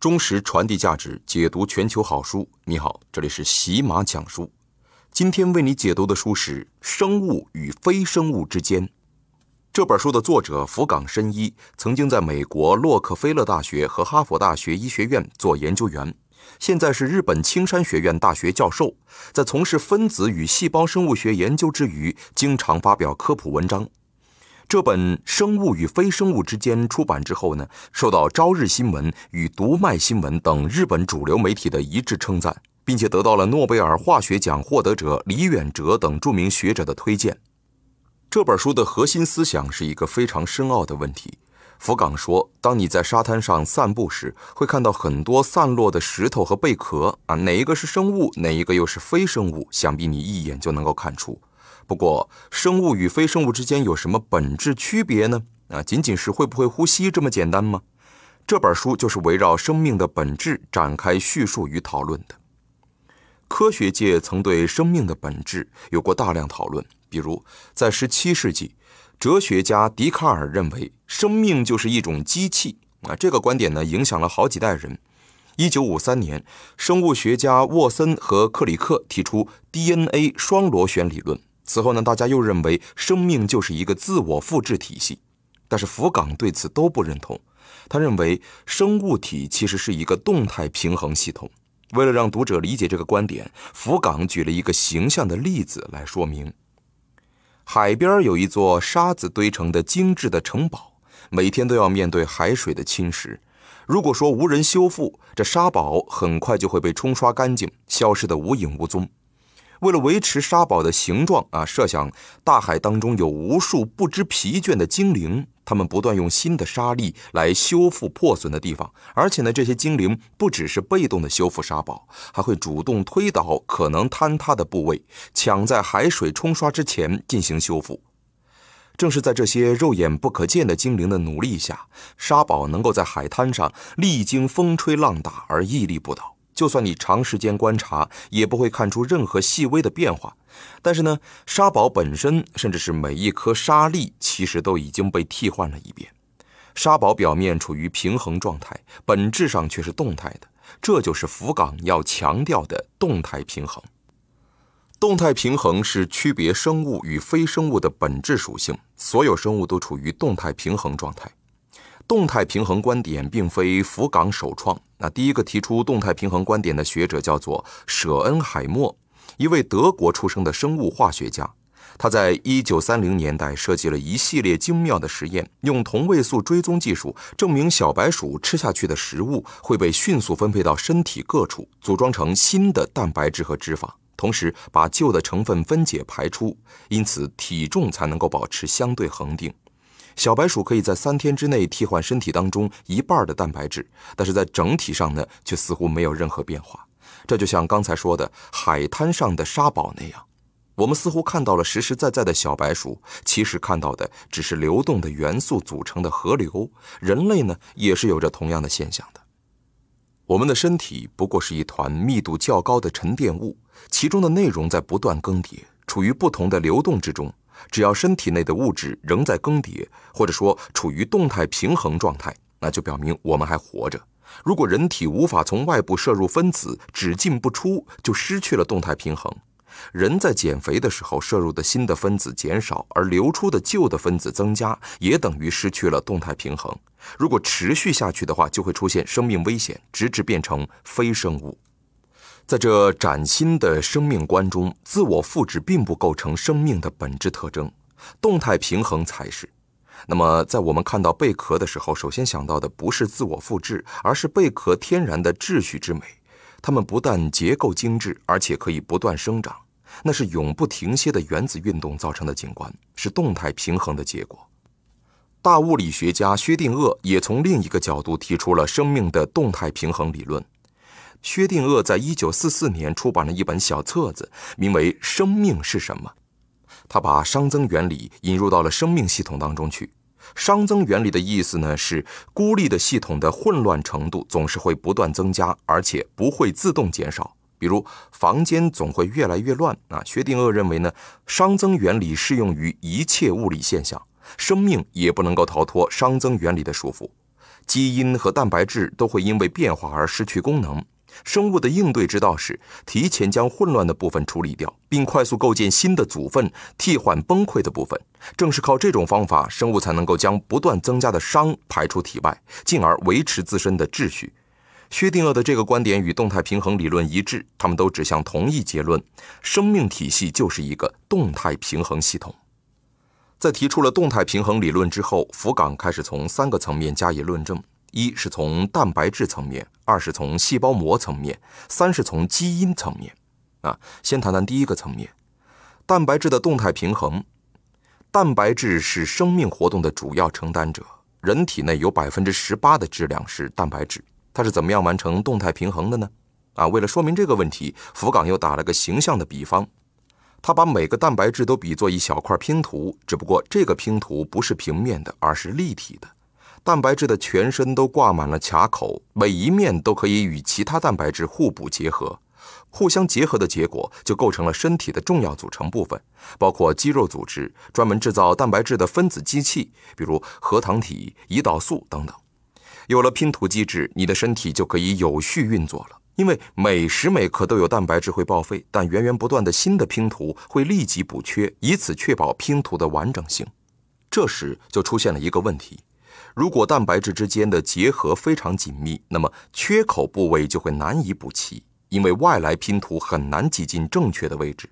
忠实传递价值，解读全球好书。你好，这里是喜马讲书。今天为你解读的书是《生物与非生物之间》。这本书的作者福冈深一曾经在美国洛克菲勒大学和哈佛大学医学院做研究员，现在是日本青山学院大学教授。在从事分子与细胞生物学研究之余，经常发表科普文章。这本《生物与非生物之间》出版之后呢，受到《朝日新闻》与《读卖新闻》等日本主流媒体的一致称赞，并且得到了诺贝尔化学奖获得者李远哲等著名学者的推荐。这本书的核心思想是一个非常深奥的问题。福冈说：“当你在沙滩上散步时，会看到很多散落的石头和贝壳啊，哪一个是生物，哪一个又是非生物？想必你一眼就能够看出。”不过，生物与非生物之间有什么本质区别呢？啊，仅仅是会不会呼吸这么简单吗？这本书就是围绕生命的本质展开叙述与讨论的。科学界曾对生命的本质有过大量讨论，比如在17世纪，哲学家笛卡尔认为生命就是一种机器啊。这个观点呢，影响了好几代人。1953年，生物学家沃森和克里克提出 DNA 双螺旋理论。此后呢，大家又认为生命就是一个自我复制体系，但是福冈对此都不认同。他认为生物体其实是一个动态平衡系统。为了让读者理解这个观点，福冈举了一个形象的例子来说明：海边有一座沙子堆成的精致的城堡，每天都要面对海水的侵蚀。如果说无人修复，这沙堡很快就会被冲刷干净，消失得无影无踪。为了维持沙堡的形状啊，设想大海当中有无数不知疲倦的精灵，他们不断用新的沙粒来修复破损的地方。而且呢，这些精灵不只是被动的修复沙堡，还会主动推倒可能坍塌的部位，抢在海水冲刷之前进行修复。正是在这些肉眼不可见的精灵的努力下，沙堡能够在海滩上历经风吹浪打而屹立不倒。就算你长时间观察，也不会看出任何细微的变化。但是呢，沙堡本身，甚至是每一颗沙粒，其实都已经被替换了一遍。沙堡表面处于平衡状态，本质上却是动态的。这就是福冈要强调的动态平衡。动态平衡是区别生物与非生物的本质属性。所有生物都处于动态平衡状态。动态平衡观点并非福冈首创。那第一个提出动态平衡观点的学者叫做舍恩海默，一位德国出生的生物化学家。他在1930年代设计了一系列精妙的实验，用同位素追踪技术证明小白鼠吃下去的食物会被迅速分配到身体各处，组装成新的蛋白质和脂肪，同时把旧的成分分解排出，因此体重才能够保持相对恒定。小白鼠可以在三天之内替换身体当中一半的蛋白质，但是在整体上呢，却似乎没有任何变化。这就像刚才说的海滩上的沙堡那样，我们似乎看到了实实在在的小白鼠，其实看到的只是流动的元素组成的河流。人类呢，也是有着同样的现象的。我们的身体不过是一团密度较高的沉淀物，其中的内容在不断更迭，处于不同的流动之中。只要身体内的物质仍在更迭，或者说处于动态平衡状态，那就表明我们还活着。如果人体无法从外部摄入分子，只进不出，就失去了动态平衡。人在减肥的时候，摄入的新的分子减少，而流出的旧的分子增加，也等于失去了动态平衡。如果持续下去的话，就会出现生命危险，直至变成非生物。在这崭新的生命观中，自我复制并不构成生命的本质特征，动态平衡才是。那么，在我们看到贝壳的时候，首先想到的不是自我复制，而是贝壳天然的秩序之美。它们不但结构精致，而且可以不断生长，那是永不停歇的原子运动造成的景观，是动态平衡的结果。大物理学家薛定谔也从另一个角度提出了生命的动态平衡理论。薛定谔在一九四四年出版了一本小册子，名为《生命是什么》。他把熵增原理引入到了生命系统当中去。熵增原理的意思呢，是孤立的系统的混乱程度总是会不断增加，而且不会自动减少。比如房间总会越来越乱啊。薛定谔认为呢，熵增原理适用于一切物理现象，生命也不能够逃脱熵增原理的束缚。基因和蛋白质都会因为变化而失去功能。生物的应对之道是提前将混乱的部分处理掉，并快速构建新的组分替换崩溃的部分。正是靠这种方法，生物才能够将不断增加的熵排出体外，进而维持自身的秩序。薛定谔的这个观点与动态平衡理论一致，他们都指向同一结论：生命体系就是一个动态平衡系统。在提出了动态平衡理论之后，福冈开始从三个层面加以论证。一是从蛋白质层面，二是从细胞膜层面，三是从基因层面。啊，先谈谈第一个层面，蛋白质的动态平衡。蛋白质是生命活动的主要承担者，人体内有百分之十八的质量是蛋白质。它是怎么样完成动态平衡的呢？啊，为了说明这个问题，福冈又打了个形象的比方，他把每个蛋白质都比作一小块拼图，只不过这个拼图不是平面的，而是立体的。蛋白质的全身都挂满了卡口，每一面都可以与其他蛋白质互补结合，互相结合的结果就构成了身体的重要组成部分，包括肌肉组织、专门制造蛋白质的分子机器，比如核糖体、胰岛素等等。有了拼图机制，你的身体就可以有序运作了。因为每时每刻都有蛋白质会报废，但源源不断的新的拼图会立即补缺，以此确保拼图的完整性。这时就出现了一个问题。如果蛋白质之间的结合非常紧密，那么缺口部位就会难以补齐，因为外来拼图很难挤进正确的位置。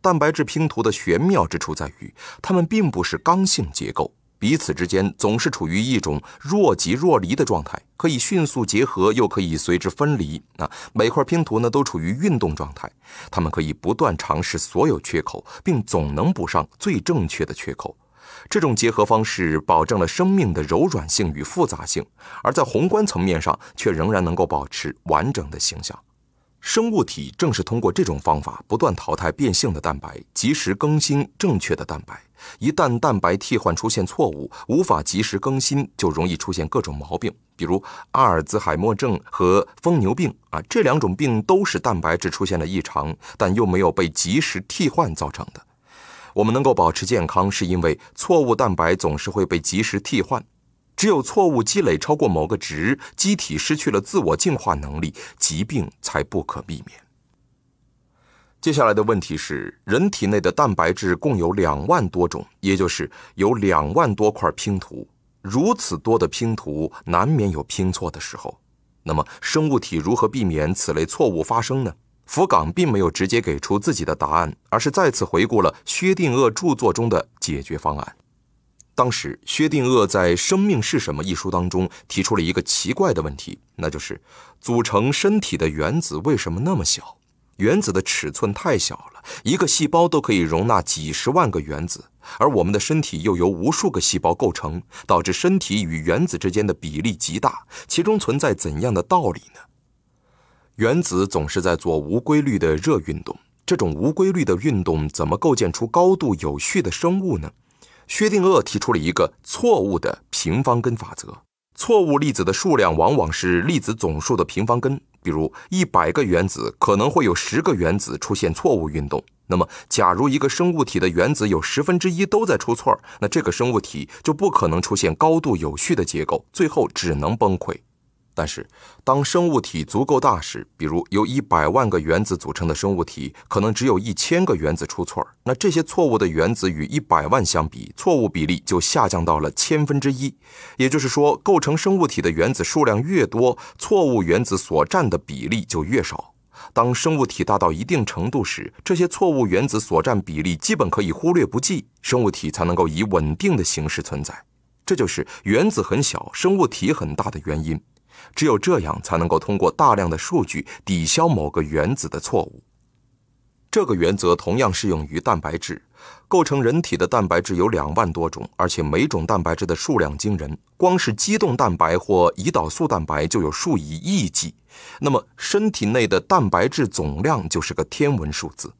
蛋白质拼图的玄妙之处在于，它们并不是刚性结构，彼此之间总是处于一种若即若离的状态，可以迅速结合，又可以随之分离。啊，每块拼图呢，都处于运动状态，它们可以不断尝试所有缺口，并总能补上最正确的缺口。这种结合方式保证了生命的柔软性与复杂性，而在宏观层面上却仍然能够保持完整的形象。生物体正是通过这种方法不断淘汰变性的蛋白，及时更新正确的蛋白。一旦蛋白替换出现错误，无法及时更新，就容易出现各种毛病，比如阿尔兹海默症和疯牛病啊，这两种病都是蛋白质出现了异常，但又没有被及时替换造成的。我们能够保持健康，是因为错误蛋白总是会被及时替换。只有错误积累超过某个值，机体失去了自我净化能力，疾病才不可避免。接下来的问题是：人体内的蛋白质共有两万多种，也就是有两万多块拼图。如此多的拼图，难免有拼错的时候。那么，生物体如何避免此类错误发生呢？福冈并没有直接给出自己的答案，而是再次回顾了薛定谔著作中的解决方案。当时，薛定谔在《生命是什么》一书当中提出了一个奇怪的问题，那就是组成身体的原子为什么那么小？原子的尺寸太小了，一个细胞都可以容纳几十万个原子，而我们的身体又由无数个细胞构成，导致身体与原子之间的比例极大，其中存在怎样的道理呢？原子总是在做无规律的热运动，这种无规律的运动怎么构建出高度有序的生物呢？薛定谔提出了一个错误的平方根法则：错误粒子的数量往往是粒子总数的平方根。比如，一百个原子可能会有十个原子出现错误运动。那么，假如一个生物体的原子有十分之一都在出错，那这个生物体就不可能出现高度有序的结构，最后只能崩溃。但是，当生物体足够大时，比如由一百万个原子组成的生物体，可能只有一千个原子出错。那这些错误的原子与一百万相比，错误比例就下降到了千分之一。也就是说，构成生物体的原子数量越多，错误原子所占的比例就越少。当生物体大到一定程度时，这些错误原子所占比例基本可以忽略不计，生物体才能够以稳定的形式存在。这就是原子很小，生物体很大的原因。只有这样，才能够通过大量的数据抵消某个原子的错误。这个原则同样适用于蛋白质。构成人体的蛋白质有两万多种，而且每种蛋白质的数量惊人。光是肌动蛋白或胰岛素蛋白就有数以亿计。那么，身体内的蛋白质总量就是个天文数字。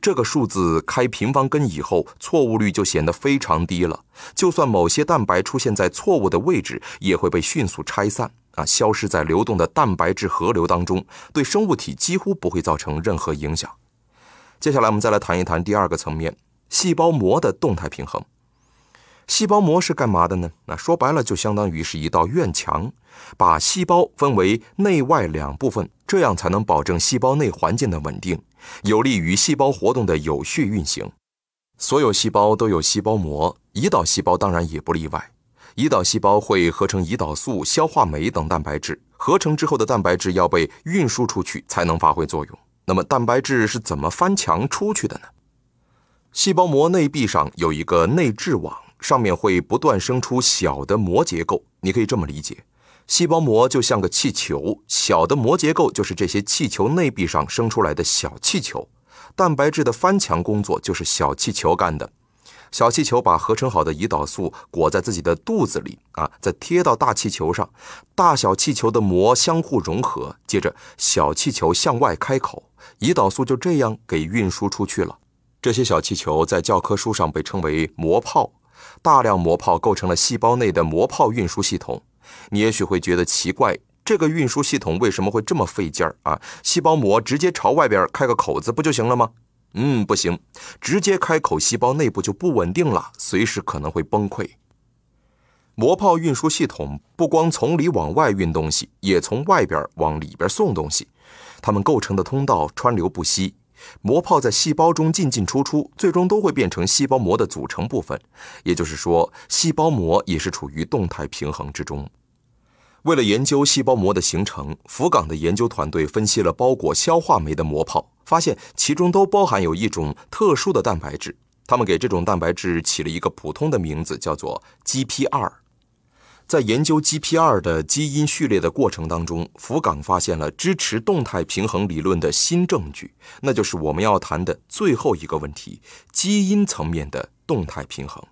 这个数字开平方根以后，错误率就显得非常低了。就算某些蛋白出现在错误的位置，也会被迅速拆散。啊，消失在流动的蛋白质河流当中，对生物体几乎不会造成任何影响。接下来，我们再来谈一谈第二个层面——细胞膜的动态平衡。细胞膜是干嘛的呢？那说白了，就相当于是一道院墙，把细胞分为内外两部分，这样才能保证细胞内环境的稳定，有利于细胞活动的有序运行。所有细胞都有细胞膜，胰岛细胞当然也不例外。胰岛细胞会合成胰岛素、消化酶等蛋白质。合成之后的蛋白质要被运输出去，才能发挥作用。那么，蛋白质是怎么翻墙出去的呢？细胞膜内壁上有一个内质网，上面会不断生出小的膜结构。你可以这么理解：细胞膜就像个气球，小的膜结构就是这些气球内壁上生出来的小气球。蛋白质的翻墙工作就是小气球干的。小气球把合成好的胰岛素裹在自己的肚子里啊，再贴到大气球上，大小气球的膜相互融合，接着小气球向外开口，胰岛素就这样给运输出去了。这些小气球在教科书上被称为膜泡，大量膜泡构成了细胞内的膜泡运输系统。你也许会觉得奇怪，这个运输系统为什么会这么费劲儿啊？细胞膜直接朝外边开个口子不就行了吗？嗯，不行，直接开口，细胞内部就不稳定了，随时可能会崩溃。膜泡运输系统不光从里往外运东西，也从外边往里边送东西。它们构成的通道川流不息，膜泡在细胞中进进出出，最终都会变成细胞膜的组成部分。也就是说，细胞膜也是处于动态平衡之中。为了研究细胞膜的形成，福冈的研究团队分析了包裹消化酶的膜泡。发现其中都包含有一种特殊的蛋白质，他们给这种蛋白质起了一个普通的名字，叫做 GPR。在研究 GPR 的基因序列的过程当中，福冈发现了支持动态平衡理论的新证据，那就是我们要谈的最后一个问题：基因层面的动态平衡。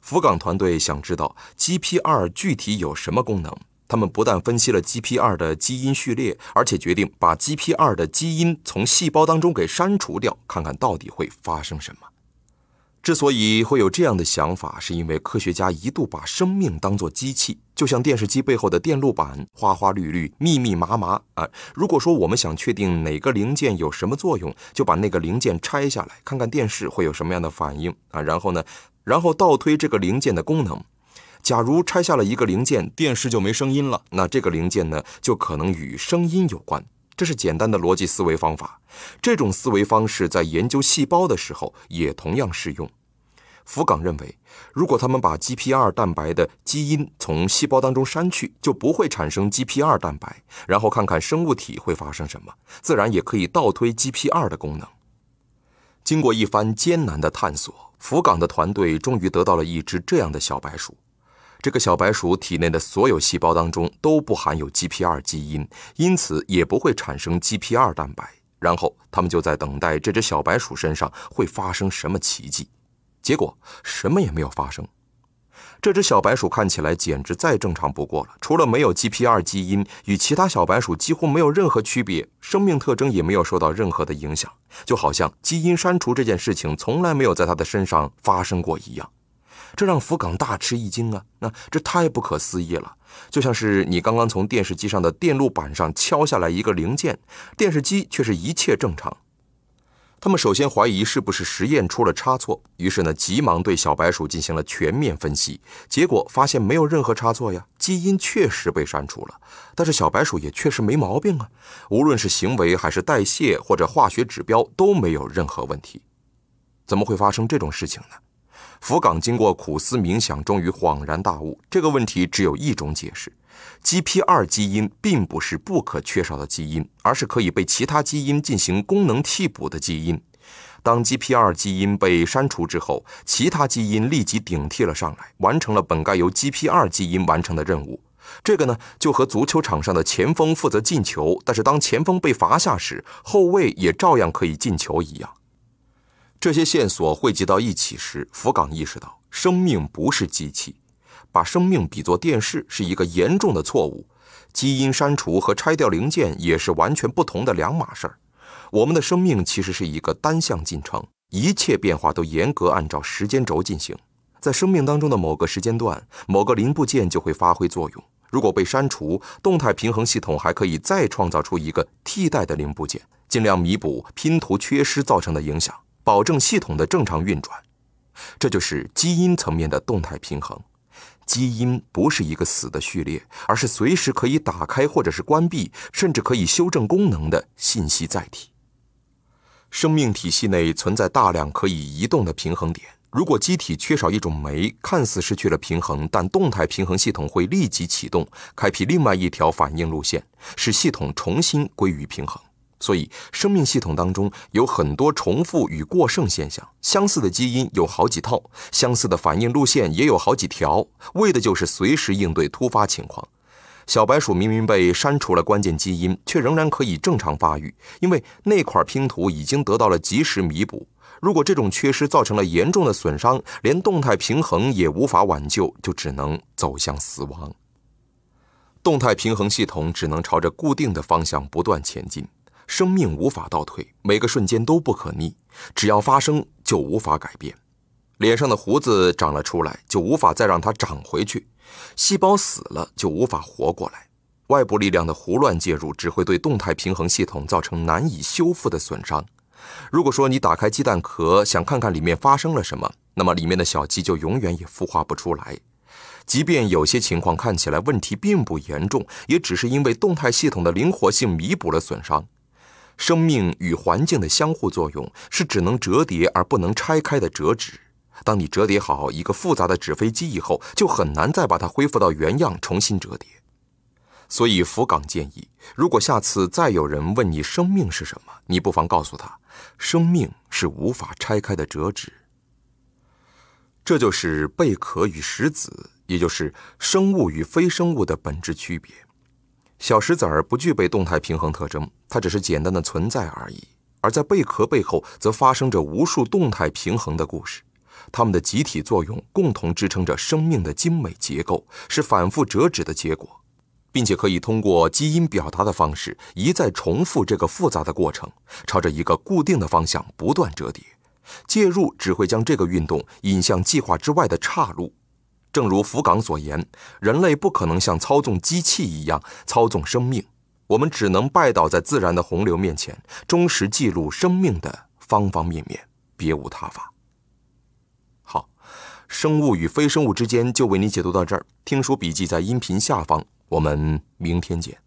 福冈团队想知道 GPR 具体有什么功能。他们不但分析了 G P 二的基因序列，而且决定把 G P 二的基因从细胞当中给删除掉，看看到底会发生什么。之所以会有这样的想法，是因为科学家一度把生命当作机器，就像电视机背后的电路板，花花绿绿、密密麻麻啊。如果说我们想确定哪个零件有什么作用，就把那个零件拆下来，看看电视会有什么样的反应啊，然后呢，然后倒推这个零件的功能。假如拆下了一个零件，电视就没声音了，那这个零件呢，就可能与声音有关。这是简单的逻辑思维方法。这种思维方式在研究细胞的时候也同样适用。福冈认为，如果他们把 g p 2蛋白的基因从细胞当中删去，就不会产生 g p 2蛋白，然后看看生物体会发生什么，自然也可以倒推 g p 2的功能。经过一番艰难的探索，福冈的团队终于得到了一只这样的小白鼠。这个小白鼠体内的所有细胞当中都不含有 GPR 基因，因此也不会产生 GPR 蛋白。然后他们就在等待这只小白鼠身上会发生什么奇迹。结果什么也没有发生。这只小白鼠看起来简直再正常不过了，除了没有 GPR 基因，与其他小白鼠几乎没有任何区别，生命特征也没有受到任何的影响，就好像基因删除这件事情从来没有在它的身上发生过一样。这让福冈大吃一惊啊！那这太不可思议了，就像是你刚刚从电视机上的电路板上敲下来一个零件，电视机却是一切正常。他们首先怀疑是不是实验出了差错，于是呢，急忙对小白鼠进行了全面分析，结果发现没有任何差错呀，基因确实被删除了，但是小白鼠也确实没毛病啊，无论是行为还是代谢或者化学指标都没有任何问题，怎么会发生这种事情呢？福冈经过苦思冥想，终于恍然大悟：这个问题只有一种解释，GPR 基因并不是不可缺少的基因，而是可以被其他基因进行功能替补的基因。当 GPR 基因被删除之后，其他基因立即顶替了上来，完成了本该由 GPR 基因完成的任务。这个呢，就和足球场上的前锋负责进球，但是当前锋被罚下时，后卫也照样可以进球一样。这些线索汇集到一起时，福冈意识到，生命不是机器，把生命比作电视是一个严重的错误。基因删除和拆掉零件也是完全不同的两码事儿。我们的生命其实是一个单向进程，一切变化都严格按照时间轴进行。在生命当中的某个时间段，某个零部件就会发挥作用。如果被删除，动态平衡系统还可以再创造出一个替代的零部件，尽量弥补拼图缺失造成的影响。保证系统的正常运转，这就是基因层面的动态平衡。基因不是一个死的序列，而是随时可以打开或者是关闭，甚至可以修正功能的信息载体。生命体系内存在大量可以移动的平衡点。如果机体缺少一种酶，看似失去了平衡，但动态平衡系统会立即启动，开辟另外一条反应路线，使系统重新归于平衡。所以，生命系统当中有很多重复与过剩现象，相似的基因有好几套，相似的反应路线也有好几条，为的就是随时应对突发情况。小白鼠明明被删除了关键基因，却仍然可以正常发育，因为那块拼图已经得到了及时弥补。如果这种缺失造成了严重的损伤，连动态平衡也无法挽救，就只能走向死亡。动态平衡系统只能朝着固定的方向不断前进。生命无法倒退，每个瞬间都不可逆，只要发生就无法改变。脸上的胡子长了出来，就无法再让它长回去；细胞死了，就无法活过来。外部力量的胡乱介入，只会对动态平衡系统造成难以修复的损伤。如果说你打开鸡蛋壳，想看看里面发生了什么，那么里面的小鸡就永远也孵化不出来。即便有些情况看起来问题并不严重，也只是因为动态系统的灵活性弥补了损伤。生命与环境的相互作用是只能折叠而不能拆开的折纸。当你折叠好一个复杂的纸飞机以后，就很难再把它恢复到原样，重新折叠。所以，福冈建议，如果下次再有人问你生命是什么，你不妨告诉他：生命是无法拆开的折纸。这就是贝壳与石子，也就是生物与非生物的本质区别。小石子儿不具备动态平衡特征。它只是简单的存在而已，而在贝壳背后，则发生着无数动态平衡的故事，它们的集体作用共同支撑着生命的精美结构，是反复折纸的结果，并且可以通过基因表达的方式一再重复这个复杂的过程，朝着一个固定的方向不断折叠。介入只会将这个运动引向计划之外的岔路。正如福冈所言，人类不可能像操纵机器一样操纵生命。我们只能拜倒在自然的洪流面前，忠实记录生命的方方面面，别无他法。好，生物与非生物之间就为你解读到这儿。听书笔记在音频下方，我们明天见。